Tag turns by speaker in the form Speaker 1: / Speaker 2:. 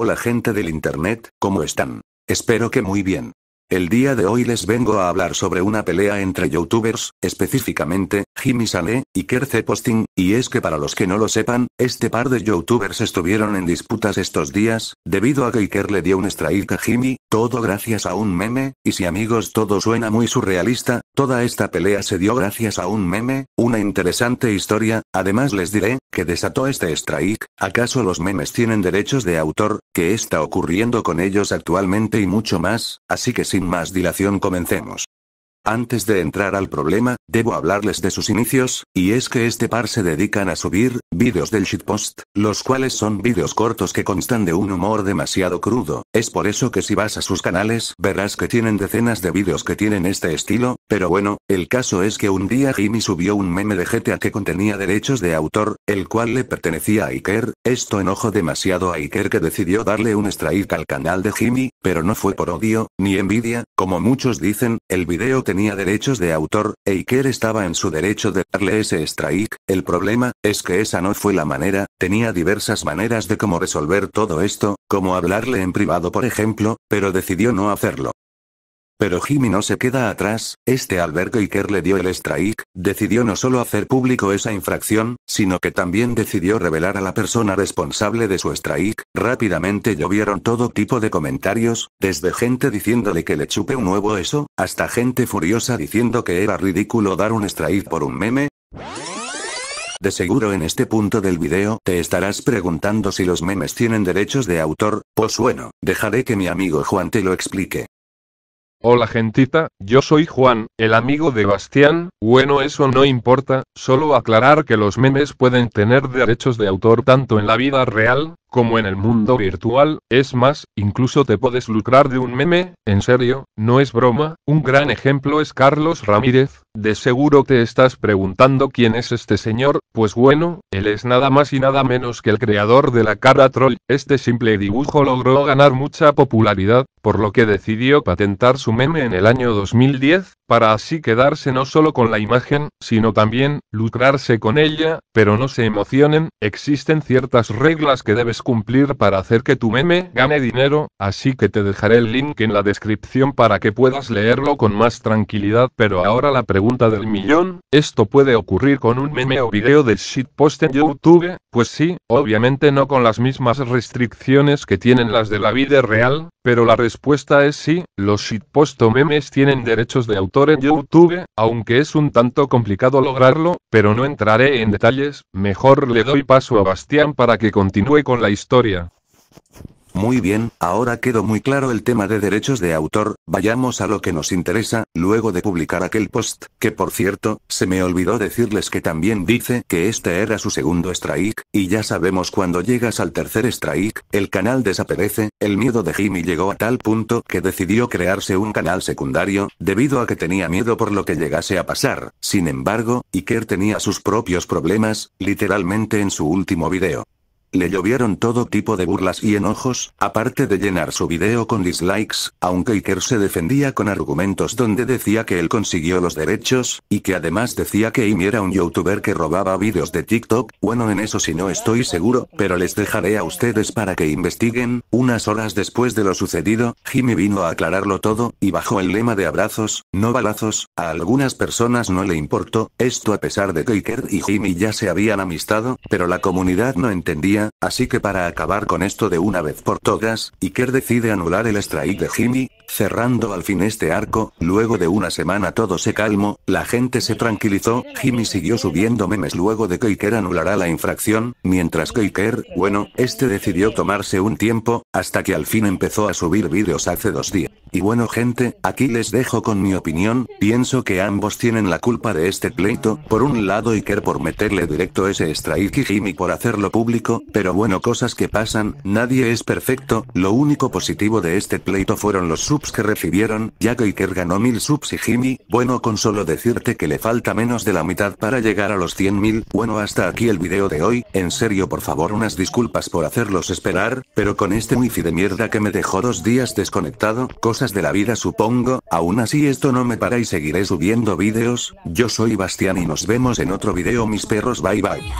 Speaker 1: Hola gente del internet, ¿cómo están? Espero que muy bien. El día de hoy les vengo a hablar sobre una pelea entre youtubers, específicamente, Jimmy Sané y Kerce Posting, y es que para los que no lo sepan, este par de youtubers estuvieron en disputas estos días, debido a que Iker le dio un strike a Jimmy, todo gracias a un meme, y si amigos todo suena muy surrealista, toda esta pelea se dio gracias a un meme, una interesante historia, además les diré, que desató este strike, acaso los memes tienen derechos de autor, que está ocurriendo con ellos actualmente y mucho más, así que si sin más dilación comencemos. Antes de entrar al problema, debo hablarles de sus inicios, y es que este par se dedican a subir, vídeos del shitpost, los cuales son vídeos cortos que constan de un humor demasiado crudo, es por eso que si vas a sus canales verás que tienen decenas de vídeos que tienen este estilo, pero bueno, el caso es que un día Jimmy subió un meme de GTA que contenía derechos de autor, el cual le pertenecía a Iker, esto enojó demasiado a Iker que decidió darle un strike al canal de Jimmy, pero no fue por odio, ni envidia, como muchos dicen, el video tenía derechos de autor, e Iker estaba en su derecho de darle ese strike, el problema, es que esa no fue la manera, tenía diversas maneras de cómo resolver todo esto, como hablarle en privado por ejemplo, pero decidió no hacerlo. Pero Jimmy no se queda atrás, este albergue Iker le dio el strike, decidió no solo hacer público esa infracción, sino que también decidió revelar a la persona responsable de su strike, rápidamente llovieron todo tipo de comentarios, desde gente diciéndole que le chupe un nuevo eso, hasta gente furiosa diciendo que era ridículo dar un strike por un meme. De seguro en este punto del video te estarás preguntando si los memes tienen derechos de autor, pues bueno, dejaré que mi amigo Juan te lo explique. Hola
Speaker 2: gentita, yo soy Juan, el amigo de Bastián, bueno eso no importa, solo aclarar que los memes pueden tener derechos de autor tanto en la vida real, como en el mundo virtual, es más, incluso te puedes lucrar de un meme, en serio, no es broma, un gran ejemplo es Carlos Ramírez, de seguro te estás preguntando quién es este señor, pues bueno, él es nada más y nada menos que el creador de la cara troll, este simple dibujo logró ganar mucha popularidad, por lo que decidió patentar su meme en el año 2010, para así quedarse no solo con la imagen, sino también, lucrarse con ella, pero no se emocionen, existen ciertas reglas que debes cumplir para hacer que tu meme gane dinero, así que te dejaré el link en la descripción para que puedas leerlo con más tranquilidad, pero ahora la pregunta del millón, ¿esto puede ocurrir con un meme o video de shitpost en YouTube? Pues sí, obviamente no con las mismas restricciones que tienen las de la vida real, pero la respuesta es sí, los shitpost o memes tienen derechos de autor en YouTube, aunque es un tanto complicado lograrlo, pero no entraré en detalles, mejor le doy paso a Bastián para que continúe con la historia.
Speaker 1: Muy bien, ahora quedó muy claro el tema de derechos de autor, vayamos a lo que nos interesa, luego de publicar aquel post, que por cierto, se me olvidó decirles que también dice que este era su segundo strike, y ya sabemos cuando llegas al tercer strike, el canal desaparece, el miedo de Jimmy llegó a tal punto que decidió crearse un canal secundario, debido a que tenía miedo por lo que llegase a pasar, sin embargo, Iker tenía sus propios problemas, literalmente en su último video. Le llovieron todo tipo de burlas y enojos, aparte de llenar su video con dislikes, aunque Iker se defendía con argumentos donde decía que él consiguió los derechos, y que además decía que jimmy era un youtuber que robaba vídeos de TikTok, bueno en eso si no estoy seguro, pero les dejaré a ustedes para que investiguen, unas horas después de lo sucedido, Jimmy vino a aclararlo todo, y bajo el lema de abrazos, no balazos, a algunas personas no le importó, esto a pesar de que Iker y Jimmy ya se habían amistado, pero la comunidad no entendía así que para acabar con esto de una vez por todas, Iker decide anular el strike de Jimmy, cerrando al fin este arco, luego de una semana todo se calmó, la gente se tranquilizó, Jimmy siguió subiendo memes luego de que Iker anulará la infracción, mientras que Iker, bueno, este decidió tomarse un tiempo, hasta que al fin empezó a subir vídeos hace dos días. Y bueno gente, aquí les dejo con mi opinión, pienso que ambos tienen la culpa de este pleito, por un lado Iker por meterle directo ese strike y Jimmy por hacerlo público, pero bueno cosas que pasan, nadie es perfecto, lo único positivo de este pleito fueron los subs que recibieron, ya que Iker ganó mil subs y Jimmy, bueno con solo decirte que le falta menos de la mitad para llegar a los 100.000, bueno hasta aquí el video de hoy, en serio por favor unas disculpas por hacerlos esperar, pero con este wifi de mierda que me dejó dos días desconectado, de la vida supongo, aún así esto no me para y seguiré subiendo vídeos, yo soy Bastián y nos vemos en otro video mis perros bye bye.